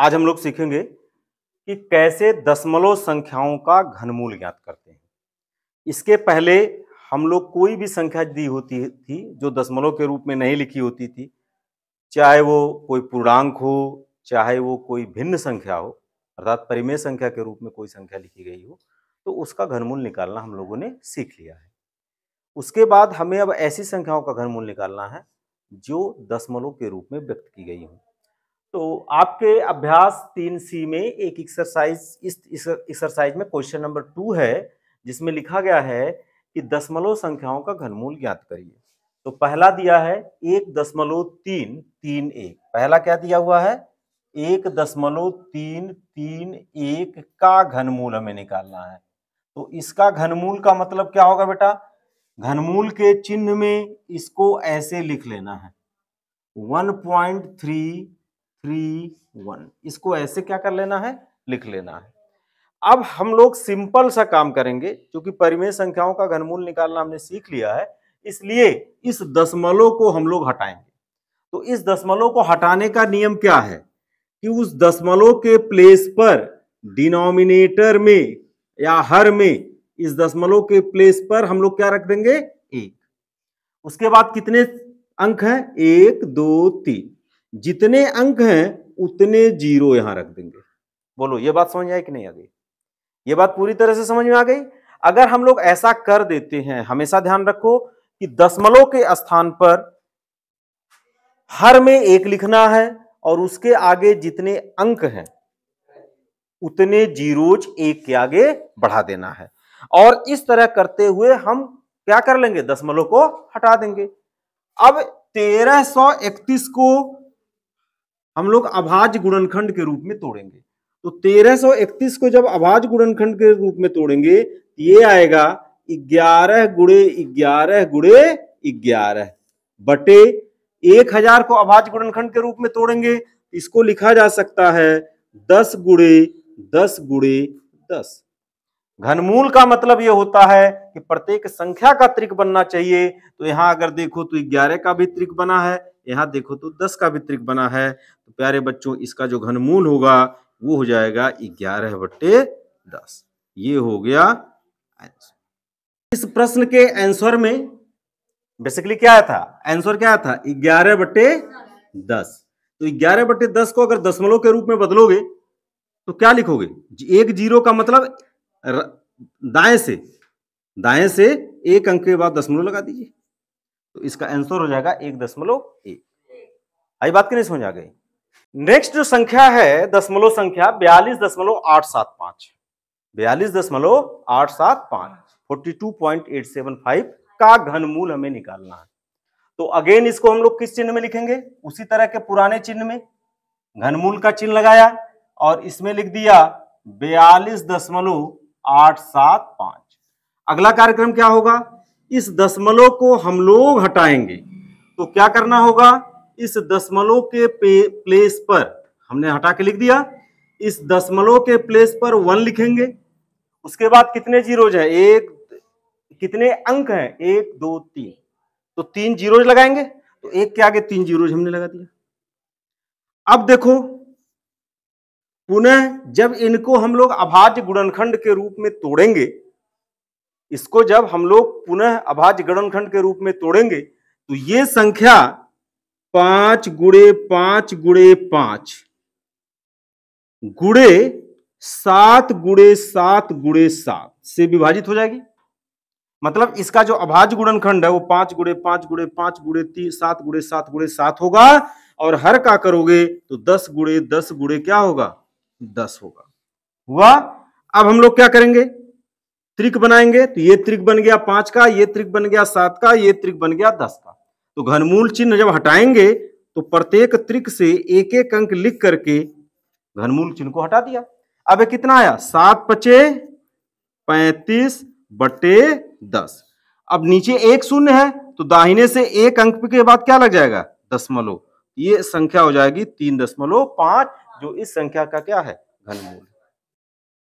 आज हम लोग सीखेंगे कि कैसे दशमलव संख्याओं का घनमूल ज्ञात करते हैं इसके पहले हम लोग कोई भी संख्या दी होती थी जो दशमलव के रूप में नहीं लिखी होती थी चाहे वो कोई पूर्णांक हो चाहे वो कोई भिन्न संख्या हो अर्थात परिमेय संख्या के रूप में कोई संख्या लिखी गई हो तो उसका घनमूल निकालना हम लोगों ने सीख लिया है उसके बाद हमें अब ऐसी संख्याओं का घनमूल निकालना है जो दशमलव के रूप में व्यक्त की गई हों तो आपके अभ्यास तीन सी में एक एक्सरसाइज इस एक्सरसाइज में क्वेश्चन नंबर टू है जिसमें लिखा गया है कि दशमलव संख्याओं का घनमूल ज्ञात करिए तो पहला दिया है एक दशमलव तीन तीन एक पहला क्या दिया हुआ है एक दशमलव तीन तीन एक का घनमूल हमें निकालना है तो इसका घनमूल का मतलब क्या होगा बेटा घनमूल के चिन्ह में इसको ऐसे लिख लेना है one point three three one इसको ऐसे क्या कर लेना है लिख लेना है अब हम लोग सिंपल सा काम करेंगे क्योंकि परिमेय संख्याओं का घनमूल निकालना हमने सीख लिया है इसलिए इस दशमलव को हम लोग हटाएंगे तो इस दशमलव को हटाने का नियम क्या है कि उस दशमलव के प्लेस पर डिनोमिनेटर में या हर में इस दशमलव के प्लेस पर हम लोग क्या रख देंगे एक उसके बाद कितने अंक हैं एक दो तीन जितने अंक हैं उतने जीरो यहां रख देंगे बोलो ये बात समझ आई कि नहीं आ गई ये बात पूरी तरह से समझ में आ गई अगर हम लोग ऐसा कर देते हैं हमेशा ध्यान रखो कि दशमलव के स्थान पर हर में एक लिखना है और उसके आगे जितने अंक हैं उतने जीरोज एक के आगे बढ़ा देना है और इस तरह करते हुए हम क्या कर लेंगे दशमलव को हटा देंगे अब 1331 को हम लोग अभाज गुणनखंड के रूप में तोड़ेंगे तो 1331 को जब अभाज गुणनखंड के रूप में तोड़ेंगे तो ये आएगा ग्यारह गुड़े ग्यारह गुड़े ग्यारह बटे एक हजार को अभाज गुणनखंड के रूप में तोड़ेंगे तो इसको लिखा जा सकता है दस गुड़े दस गुड़े दस घनमूल का मतलब ये होता है कि प्रत्येक संख्या का त्रिक बनना चाहिए तो यहां अगर देखो तो ग्यारह का भी त्रिक बना है यहाँ देखो तो दस का वितरिक बना है तो प्यारे बच्चों इसका जो घनमूल होगा वो हो जाएगा ग्यारह बट्टे दस ये हो गया आंसर इस प्रश्न के आंसर में बेसिकली क्या था आंसर क्या था ग्यारह बट्टे दस तो ग्यारह बट्टे दस को अगर दसमलव के रूप में बदलोगे तो क्या लिखोगे एक जीरो का मतलब दाएं से दाएं से एक अंक के बाद दसमलव लगा दीजिए तो इसका आंसर हो जाएगा एक दशमलव एक आई बात कहीं समझ आ गई नेक्स्ट जो संख्या है दशमलव संख्या बयालीस दशमलव आठ सात पांच बयालीस दशमलव आठ सात पांच forty two point eight seven five का घनमूल हमें निकालना है तो अगेन इसको हम लोग किस चिन्ह में लिखेंगे उसी तरह के पुराने चिन्ह में घनमूल का चिन्ह लगाया और इसमें लिख दिया बयालीस दशमलव आठ सात पांच अगला कार्यक्रम क्या होगा इस दशमलव को हम लोग हटाएंगे तो क्या करना होगा इस दशमलव के प्लेस पर हमने हटा के लिख दिया इस दशमलव के प्लेस पर वन लिखेंगे उसके बाद कितने जीरोज है एक कितने अंक हैं एक दो तीन तो तीन जीरोज लगाएंगे तो एक के आगे तीन जीरोज हमने लगा दिया अब देखो पुनः जब इनको हम लोग अभाज्य गुणनखंड के रूप में तोड़ेंगे इसको जब हम लोग पुनः अभाज्य गणनखंड के रूप में तोड़ेंगे तो ये संख्या पांच गुड़े पांच गुड़े पांच गुड़े सात गुड़े सात गुड़े सात से विभाजित हो जाएगी मतलब इसका जो अभाज गुणनखंड है वो पांच गुड़े पांच गुड़े पांच गुड़े तीन सात गुड़े सात गुड़े सात होगा और हर का करोगे तो दस गुड़े दस गुड़े क्या होगा दस होगा हुआ अब हम लोग क्या करेंगे त्रिक बनाएंगे तो ये त्रिक बन गया पांच का ये त्रिक बन गया सात का ये त्रिक बन गया दस का तो घनमूल चिन्ह जब हटाएंगे तो प्रत्येक त्रिक से एक एक अंक लिख करके घनमूल चिन्ह को हटा दिया अब ये कितना आया सात पचे पैतीस बटे दस अब नीचे एक शून्य है तो दाहिने से एक अंक के बाद क्या लग जाएगा दशमलव ये संख्या हो जाएगी तीन दशमलव पांच जो इस संख्या का क्या है घनमूल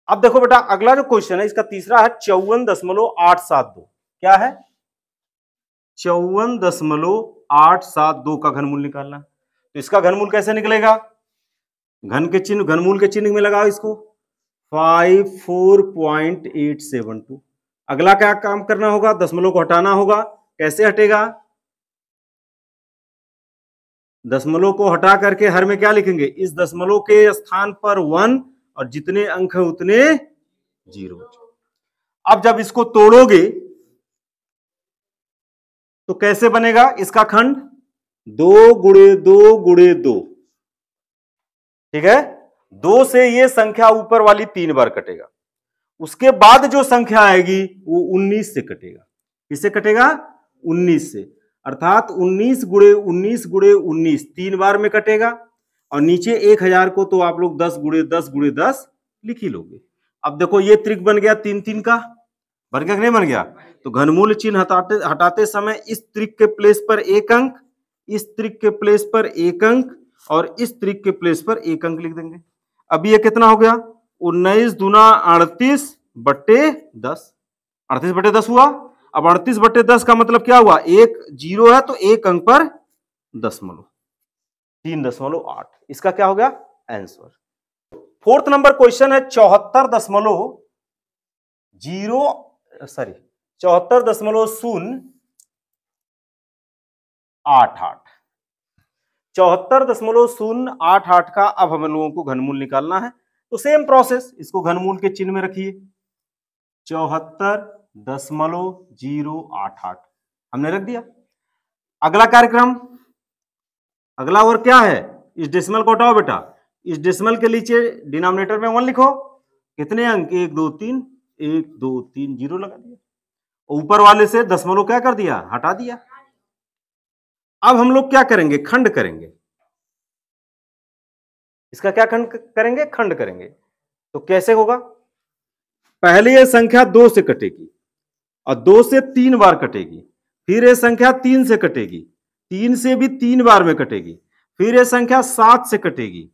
अब देखो बेटा अगला जो क्वेश्चन है इसका तीसरा है चौवन दशमलव आठ सात दो क्या है चौवन दशमलव आठ सात दो का घनमूल निकालना तो इसका घनमूल कैसे निकलेगा घन के चिन्ह घनमूल के चिन्ह में लगाओ इसको five four point eight seven two अगला क्या काम करना होगा दशमलव को हटाना होगा कैसे हटेगा दशमलव को हटा करके हर में क्या लिखेंगे इस दशमलव के स्थान पर वन और जितने अंक है उतने जीरो अब जब इसको तोड़ोगे तो कैसे बनेगा इसका खंड दो गुड़े दो गुड़े दो ठीक है दो से ये संख्या ऊपर वाली तीन बार कटेगा उसके बाद जो संख्या आएगी वो उन्नीस से कटेगा किससे कटेगा उन्नीस से अर्थात उन्नीस गुड़े उन्नीस गुड़े उन्नीस तीन बार में कटेगा और नीचे एक हजार को तो आप लोग दस गुड़े दस गुड़े दस लिख ही लोगे अब देखो ये त्रिक बन गया तीन तीन का बन गया नहीं बन गया तो घनमूल चिन्ह हटाते हटाते समय इस त्रिक के प्लेस पर एक अंक इस त्रिक के प्लेस पर एक अंक और इस त्रिक के प्लेस पर एक अंक लिख देंगे अभी ये कितना हो गया उन्नीस दुना अड़तीस बट्टे दस अड़तीस बटे दस हुआ अब अड़तीस बट्टे दस का मतलब क्या हुआ एक जीरो है तो एक अंक पर दस मलो तीन दशमलव आठ इसका क्या हो गया आंसर फोर्थ नंबर क्वेश्चन है चौहत्तर दशमलव जीरो सॉरी चौहत्तर दशमलव शून्य आठ आठ चौहत्तर दशमलव शून्य आठ आठ का अब हम लोगों को घनमूल निकालना है तो सेम प्रोसेस इसको घनमूल के चिन्ह में रखिए चौहत्तर दशमलव जीरो आठ आठ हमने रख दिया अगला कार्यक्रम अगला और क्या है इस डेसिमल को हटाओ बेटा इस डेसिमल के नीचे डिनोमिनेटर में वन लिखो कितने अंक एक दो तीन एक दो तीन जीरो लगा दिया ऊपर वाले से दसमलव क्या कर दिया हटा दिया अब हम लोग क्या करेंगे खंड करेंगे इसका क्या खंड करेंगे खंड करेंगे तो कैसे होगा पहले यह संख्या दो से कटेगी और दो से तीन बार कटेगी फिर यह संख्या तीन से कटेगी तीन से भी तीन बार में कटेगी फिर यह संख्या सात से कटेगी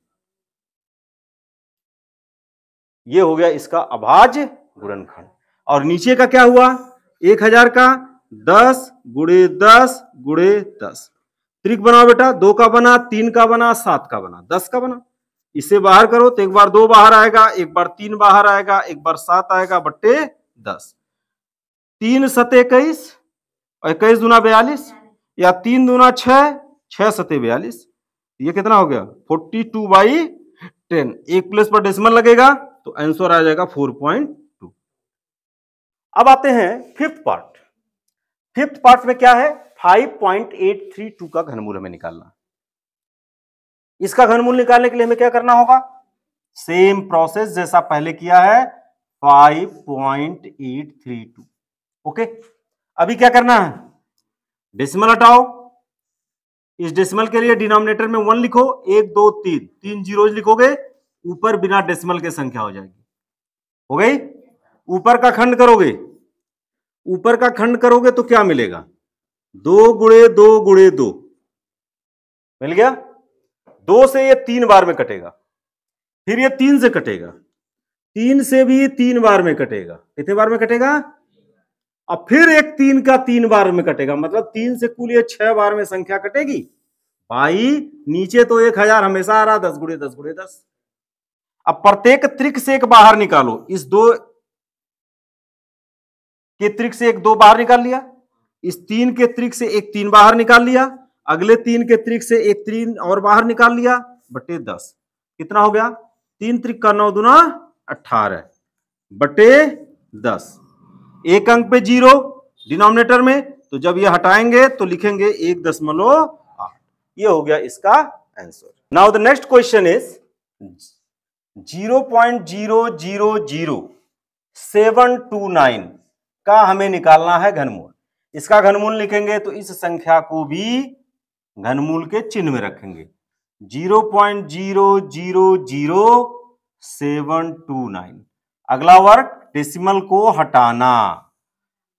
यह हो गया इसका अभाज्य गुणनखंड और नीचे का क्या हुआ एक हजार का दस गुड़े दस गुड़े दस त्रिक बनाओ बेटा दो का बना तीन का बना सात का बना दस का बना इसे बाहर करो तो एक बार दो बाहर आएगा एक बार तीन बाहर आएगा एक बार सात आएगा बट्टे दस तीन सत इक्कीस और इक्कीस दुना बयालीस या तीन दूना छः छह सते बयालीस ये कितना हो गया फोर्टी टू बाई टेन एक प्लेस पर डेसिमल लगेगा तो आंसर आ जाएगा फोर पॉइंट टू अब आते हैं फिफ्थ पार्ट फिफ्थ पार्ट में क्या है five point eight three two का घनमूल हमें निकालना इसका घनमूल निकालने के लिए हमें क्या करना होगा सेम प्रोसेस जैसा पहले किया है five point eight three two okay अभी क्या करना है डेसिमल हटाओ इस डेसिमल के लिए डिनोमिनेटर में वन लिखो एक दो तीन तीन जीरो लिखोगे ऊपर बिना डेसिमल के संख्या हो जाएगी हो गई ऊपर का खंड करोगे ऊपर का खंड करोगे तो क्या मिलेगा दो गुड़े दो गुड़े दो मिल गया दो से ये तीन बार में कटेगा फिर ये तीन से कटेगा तीन से भी तीन बार में कटेगा कितने बार में कटेगा और फिर एक तीन का तीन बार में कटेगा मतलब तीन से कुल ये छह बार में संख्या कटेगी भाई नीचे तो एक हजार हमेशा आ रहा दस गुड़े दस गुड़े दस अब प्रत्येक त्रिक से एक बाहर निकालो इस दो के त्रिक से एक दो बाहर निकाल लिया इस तीन के त्रिक से एक तीन बाहर निकाल लिया अगले तीन के त्रिक से एक तीन और बाहर निकाल लिया बटे दस कितना हो गया तीन त्रिक का नौ दुना अठारह बटे दस एक अंक पे जीरो डिनोमिनेटर में तो जब ये हटाएंगे तो लिखेंगे एक दशमलव आठ ये हो गया इसका answer now the next question is zero point zero zero zero seven two nine का हमें निकालना है घनमूल इसका घनमूल लिखेंगे तो इस संख्या को भी घनमूल के चिन्ह में रखेंगे zero point zero zero zero seven two nine अगला वर्ग डेसिमल को हटाना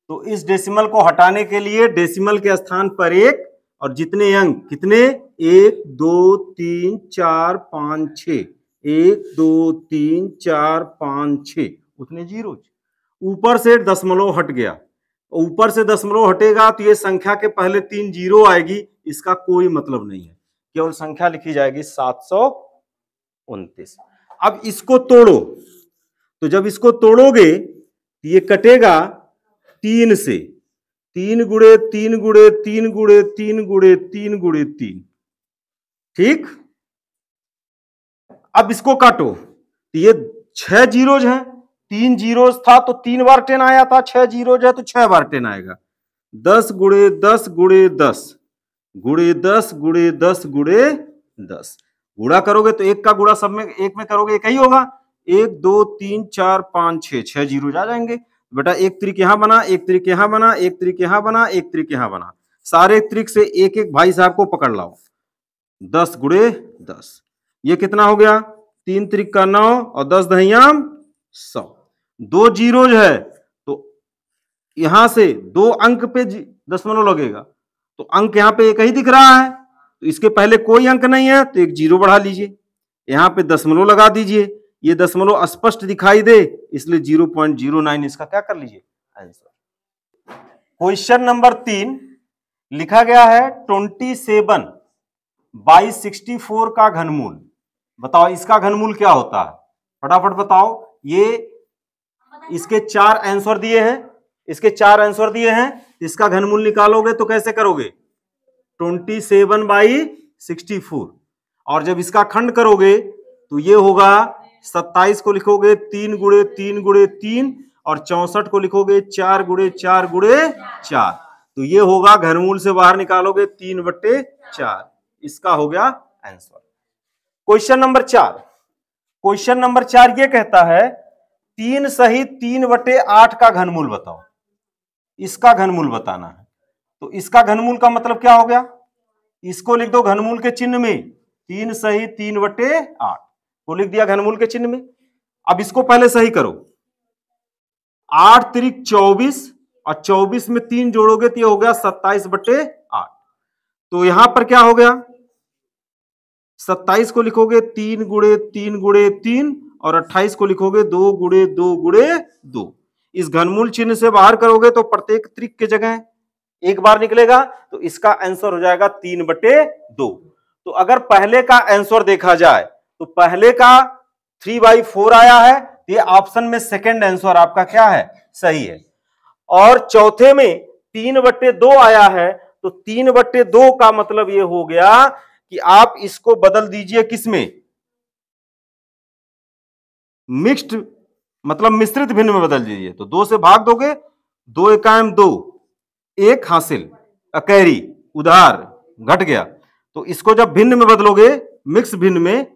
तो इस डेसिमल को हटाने के लिए डेसिमल के स्थान पर एक और जितने अंक कितने एक दो तीन चार पाँच छ एक दो तीन चार पाँच छ उतने जीरो ऊपर से दशमलव हट गया ऊपर से दशमलव हटेगा तो ये संख्या के पहले तीन जीरो आएगी इसका कोई मतलब नहीं है केवल संख्या लिखी जाएगी सात सौ उनतीस अब इसको तोड़ो तो जब इसको तोड़ोगे तो ये कटेगा तीन से तीन गुड़े तीन गुड़े तीन गुड़े तीन गुड़े तीन गुड़े तीन ठीक अब इसको काटो तो ये छह जीरोज हैं तीन जीरोज था तो तीन बार टेन आया था छह जीरोज है तो छह बार टेन आएगा दस गुड़े दस गुड़े दस गुड़े दस गुड़े दस गुड़े दस गुड़ा करोगे तो एक का गुड़ा सब में एक में करोगे एक ही होगा एक दो तीन चार पांच छह छह जीरो जा जाएंगे बेटा एक त्रिक यहां बना एक त्रिक यहां बना एक त्रिक यहां बना एक त्रिक यहां बना सारे त्रिक से एक एक भाई साहब को पकड़ लाओ दस गुड़े दस ये कितना हो गया तीन त्रिक का नौ और दस दहियाम सौ दो जीरो है तो यहां से दो अंक पे दसमलव लगेगा तो अंक यहां पे एक ही दिख रहा है तो इसके पहले कोई अंक नहीं है तो एक जीरो बढ़ा लीजिए यहां पे दसमलव लगा दीजिए ये दशमलव स्पष्ट दिखाई दे इसलिए जीरो पॉइंट जीरो नाइन इसका क्या कर लीजिए आंसर क्वेश्चन नंबर तीन लिखा गया है twenty seven by sixty four का घनमूल बताओ इसका घनमूल क्या होता है फटाफट बताओ ये इसके चार आंसर दिए हैं इसके चार आंसर दिए हैं इसका घनमूल निकालोगे तो कैसे करोगे twenty seven by sixty four और जब इसका खंड करोगे तो ये होगा सत्ताईस को लिखोगे तीन गुड़े तीन गुड़े तीन और चौसठ को लिखोगे चार गुड़े चार गुड़े चार तो ये होगा घनमूल से बाहर निकालोगे तीन बट्टे चार इसका हो गया आंसर क्वेश्चन नंबर चार क्वेश्चन नंबर चार ये कहता है तीन सही तीन बटे आठ का घनमूल बताओ इसका घनमूल बताना है तो इसका घनमूल का मतलब क्या हो गया इसको लिख दो घनमूल के चिन्ह में तीन सही तीन बटे आठ को लिख दिया घनमूल के चिन्ह में अब इसको पहले सही करो आठ त्रिक चौबीस और चौबीस में तीन जोड़ोगे तो यह हो गया सत्ताईस बटे आठ तो यहां पर क्या हो गया सत्ताईस को लिखोगे तीन गुड़े तीन गुड़े तीन और अट्ठाईस को लिखोगे दो गुड़े दो गुड़े दो इस घनमूल चिन्ह से बाहर करोगे तो प्रत्येक त्रिक के जगह एक बार निकलेगा तो इसका आंसर हो जाएगा तीन बटे दो तो अगर पहले का आंसर देखा जाए तो पहले का थ्री बाई फोर आया है तो ये ऑप्शन में सेकंड आंसर आपका क्या है सही है और चौथे में तीन बट्टे दो आया है तो तीन बट्टे दो का मतलब ये हो गया कि आप इसको बदल दीजिए किसमें मिक्स्ड मतलब मिश्रित भिन्न में बदल दीजिए तो दो से भाग दोगे दो एकाएम दो एक हासिल अकैरी उधार घट गया तो इसको जब भिन्न में बदलोगे मिक्स भिन्न में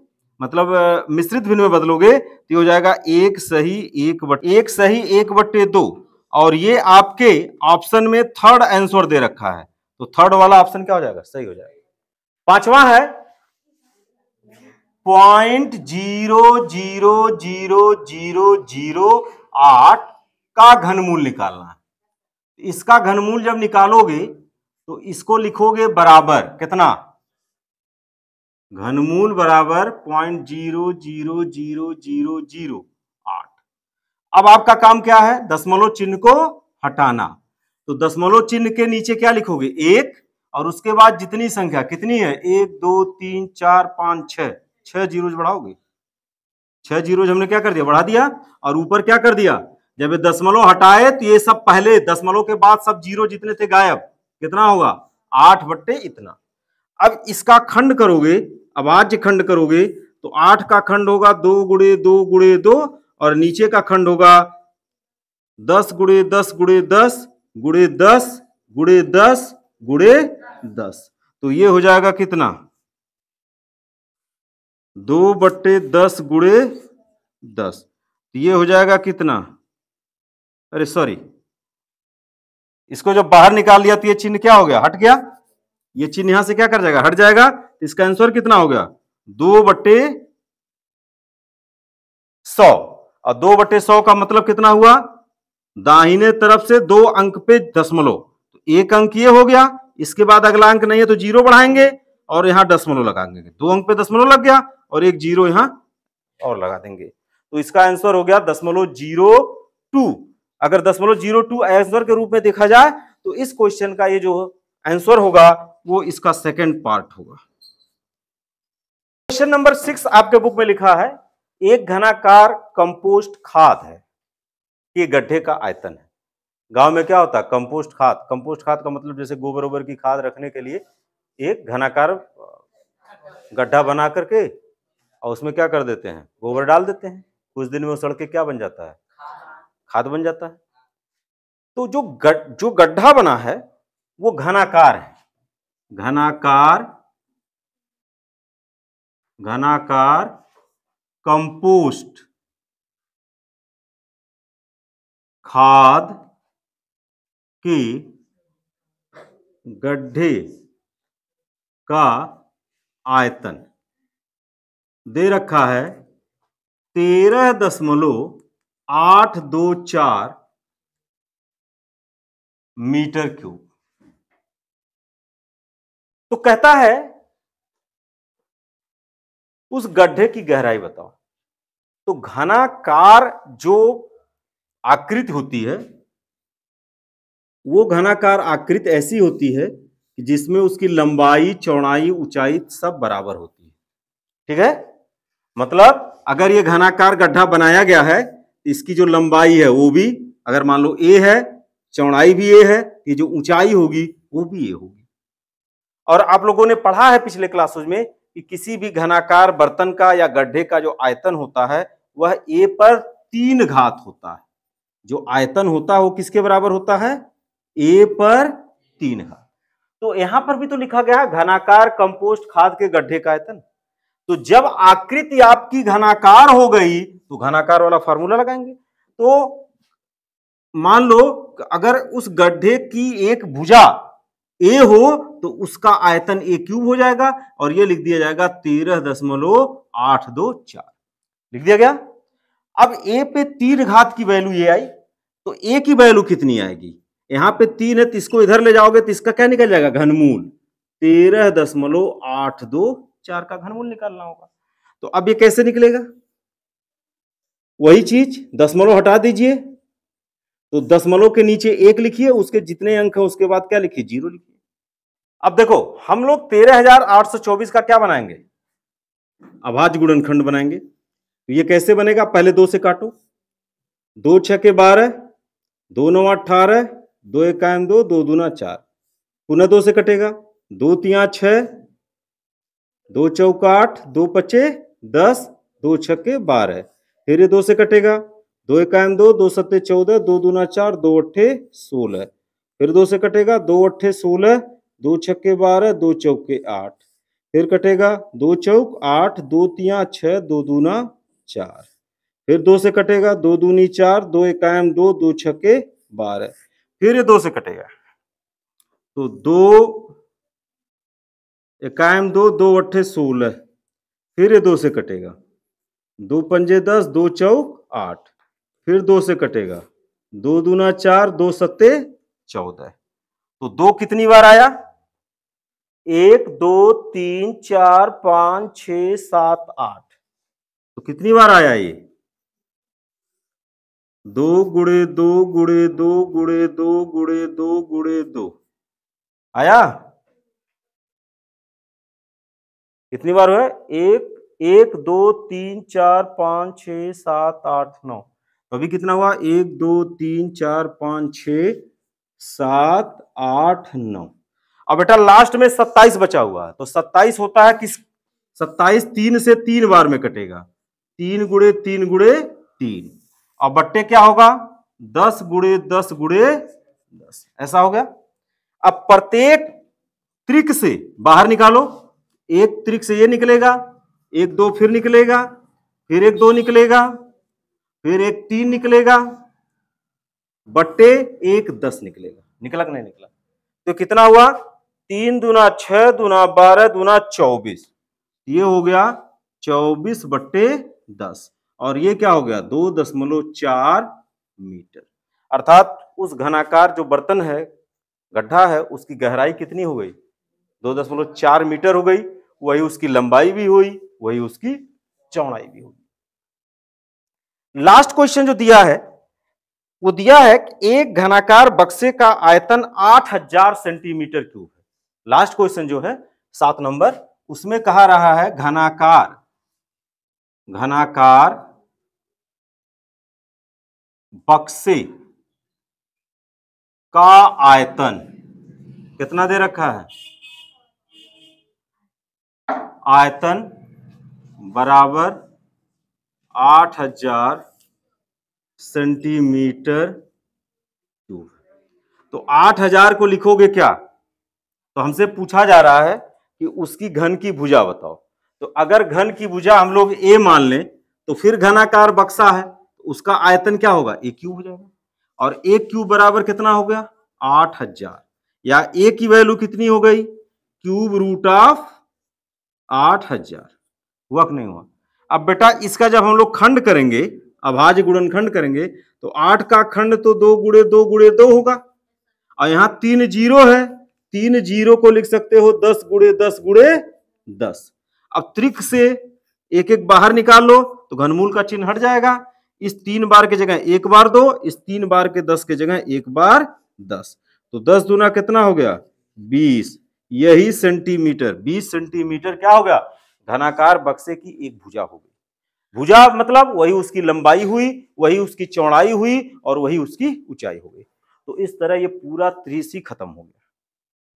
मतलब मिश्रित भिन्न में बदलोगे तो हो जाएगा एक सही एक बट एक सही एक बट्टे दो और ये आपके ऑप्शन में थर्ड आंसर दे रखा है तो थर्ड वाला ऑप्शन क्या हो जाएगा सही हो जाएगा पांचवा है point zero zero zero zero zero आठ का घनमूल निकालना इसका घनमूल जब निकालोगे तो इसको लिखोगे बराबर कितना घनमूल बराबर point zero zero zero zero zero आठ अब आपका काम क्या है दशमलव चिन्ह को हटाना तो दशमलव चिन्ह के नीचे क्या लिखोगे एक और उसके बाद जितनी संख्या कितनी है एक दो तीन चार पांच छ छह जीरोज बढ़ाओगे छह जीरोज हमने क्या कर दिया बढ़ा दिया और ऊपर क्या कर दिया जब ये दशमलव हटाए तो ये सब पहले दशमलव के बाद सब जीरो जितने थे गायब कितना होगा आठ बट्टे इतना अब इसका खंड करोगे अभाज्य खंड करोगे तो आठ का खंड होगा दो गुड़े दो गुड़े दो और नीचे का खंड होगा दस गुड़े दस गुड़े दस गुड़े दस गुड़े दस गुड़े दस तो ये हो जाएगा कितना दो बट्टे दस गुड़े दस तो ये हो जाएगा कितना अरे सॉरी इसको जब बाहर निकाल लिया तो ये चिन्ह क्या हो गया हट गया ये चिन्ह यहां से क्या कर जाएगा हट जाएगा इसका आंसर कितना हो गया दो बट्टे सौ और दो बटे सौ का मतलब कितना हुआ दाहिने तरफ से दो अंक पे दसमलो तो एक अंक ये हो गया इसके बाद अगला अंक नहीं है तो जीरो बढ़ाएंगे और यहां दशमलव लगाएंगे दो अंक पे दसमलो लग गया और एक जीरो यहां और लगा देंगे तो इसका आंसर हो गया दसमलो जीरो टू अगर दसमलो जीरो टू आंसर के रूप में देखा जाए तो इस क्वेश्चन का ये जो आंसर होगा वो इसका सेकेंड पार्ट होगा क्वेश्चन नंबर सिक्स आपके बुक में लिखा है एक घनाकार कंपोस्ट खाद है ये गड्ढे का आयतन है गांव में क्या होता है कंपोस्ट खाद कंपोस्ट खाद का मतलब जैसे गोबर ओबर की खाद रखने के लिए एक घनाकार गड्ढा बना करके और उसमें क्या कर देते हैं गोबर डाल देते हैं कुछ दिन में वो सड़के क्या बन जाता है खाद बन जाता है तो जो गड, जो गड्ढा बना है वो घनाकार है घनाकार घनाकार कंपोस्ट खाद की गड्ढे का आयतन दे रखा है तेरह दशमलव आठ दो चार मीटर क्यूब तो कहता है उस गड्ढे की गहराई बताओ तो घनाकार जो आकृति होती है वो घनाकार आकृति ऐसी होती है कि जिसमें उसकी लंबाई चौड़ाई ऊंचाई सब बराबर होती है ठीक है मतलब अगर ये घनाकार गड्ढा बनाया गया है इसकी जो लंबाई है वो भी अगर मान लो ए है चौड़ाई भी ए है ये जो ऊंचाई होगी वो भी ए होगी और आप लोगों ने पढ़ा है पिछले क्लासेज में कि किसी भी घनाकार बर्तन का या गड्ढे का जो आयतन होता है वह ए पर तीन घात होता है जो आयतन होता है वो किसके बराबर होता है ए पर तीन घात तो यहां पर भी तो लिखा गया है घनाकार कंपोस्ट खाद के गड्ढे का आयतन तो जब आकृति आपकी घनाकार हो गई तो घनाकार वाला फॉर्मूला लगाएंगे तो मान लो अगर उस गड्ढे की एक भुजा ए हो तो उसका आयतन ए क्यूब हो जाएगा और ये लिख दिया जाएगा तेरह दशमलव आठ दो चार लिख दिया गया अब ए पे तीन घात की वैल्यू ये आई तो ए की वैल्यू कितनी आएगी यहां पे तीन है तो इसको इधर ले जाओगे तो इसका क्या निकल जाएगा घनमूल तेरह दशमलव आठ दो चार का घनमूल निकालना होगा तो अब ये कैसे निकलेगा वही चीज दशमलव हटा दीजिए तो दशमलव के नीचे एक लिखिए उसके जितने अंक है उसके बाद क्या लिखिए जीरो लिखिए अब देखो हम लोग तेरह हजार आठ सौ चौबीस का क्या बनाएंगे आवाज गुणनखंड बनाएंगे तो ये कैसे बनेगा पहले दो से काटो दो छ के बारह दो नौ अठारह दो एक दो दो दूना चार पुनः दो से कटेगा दो तिया छ दो चौक आठ दो पचे दस दो छके बारह फिर ये दो से कटेगा दो एकायन दो दो सत्ते चौदह दो दूना चार दो अट्ठे सोलह फिर दो से कटेगा दो अट्ठे सोलह दो छक्के बारह दो चौके आठ फिर कटेगा दो चौक आठ दो तिया छह दो दूना चार फिर दो से कटेगा दो दूनी चार दो इकायम दो दो छक्के बारह फिर ये दो से कटेगा तो दो इकायम दो दो अट्ठे सोलह फिर ये दो से कटेगा दो पंजे दस दो चौक आठ फिर दो से कटेगा दो दूना चार दो सत्ते चौदह तो दो कितनी बार आया एक दो तीन चार पांच छ सात आठ तो कितनी बार आया ये दो गुड़े दो गुड़े दो गुड़े दो गुड़े दो गुड़े दो आया कितनी बार हुआ एक एक दो तीन चार पांच छ सात आठ नौ तो अभी कितना हुआ एक दो तीन चार पांच छ सात आठ नौ अब बेटा लास्ट में सत्ताईस बचा हुआ है तो सत्ताईस होता है किस सत्ताईस तीन से तीन बार में कटेगा तीन गुड़े तीन गुड़े तीन अब बट्टे क्या होगा दस गुड़े दस गुड़े दस ऐसा हो गया अब प्रत्येक त्रिक से बाहर निकालो एक त्रिक से ये निकलेगा एक दो फिर निकलेगा फिर एक दो निकलेगा फिर एक तीन निकलेगा बट्टे एक दस निकलेगा निकला कि नहीं निकला तो कितना हुआ तीन दुना छह दुना बारह दुना चौबीस ये हो गया चौबीस बट्टे दस और ये क्या हो गया दो दशमलव चार मीटर अर्थात उस घनाकार जो बर्तन है गड्ढा है उसकी गहराई कितनी हो गई दो दशमलव चार मीटर हो गई वही उसकी लंबाई भी हुई वही उसकी चौड़ाई भी हुई लास्ट क्वेश्चन जो दिया है वो दिया है कि एक घनाकार बक्से का आयतन 8000 सेंटीमीटर क्यूब लास्ट क्वेश्चन जो है सात नंबर उसमें कहा रहा है घनाकार घनाकार बक्से का आयतन कितना दे रखा है आयतन बराबर आठ हजार सेंटीमीटर क्यूब तो आठ हजार को लिखोगे क्या तो हमसे पूछा जा रहा है कि उसकी घन की भुजा बताओ तो अगर घन की भुजा हम लोग ए मान लें तो फिर घनाकार बक्सा है तो उसका आयतन क्या होगा ए क्यूब हो जाएगा और ए क्यूब बराबर कितना हो गया आठ हजार या ए की वैल्यू कितनी हो गई क्यूब रूट ऑफ आठ हजार हुआ नहीं हुआ अब बेटा इसका जब हम लोग खंड करेंगे अभाज गुणन खंड करेंगे तो आठ का खंड तो दो गुड़े दो गुड़े दो होगा और यहाँ तीन जीरो है तीन जीरो को लिख सकते हो दस गुड़े दस गुड़े दस अब त्रिक से एक एक बाहर निकाल लो तो घनमूल का चिन्ह हट जाएगा इस तीन बार के जगह एक बार दो इस तीन बार के दस के जगह एक बार दस तो दस दुना कितना हो गया बीस यही सेंटीमीटर बीस सेंटीमीटर क्या हो गया घनाकार बक्से की एक भुजा हो गई भुजा मतलब वही उसकी लंबाई हुई वही उसकी चौड़ाई हुई और वही उसकी ऊंचाई हो गई तो इस तरह ये पूरा त्रिसी खत्म हो गया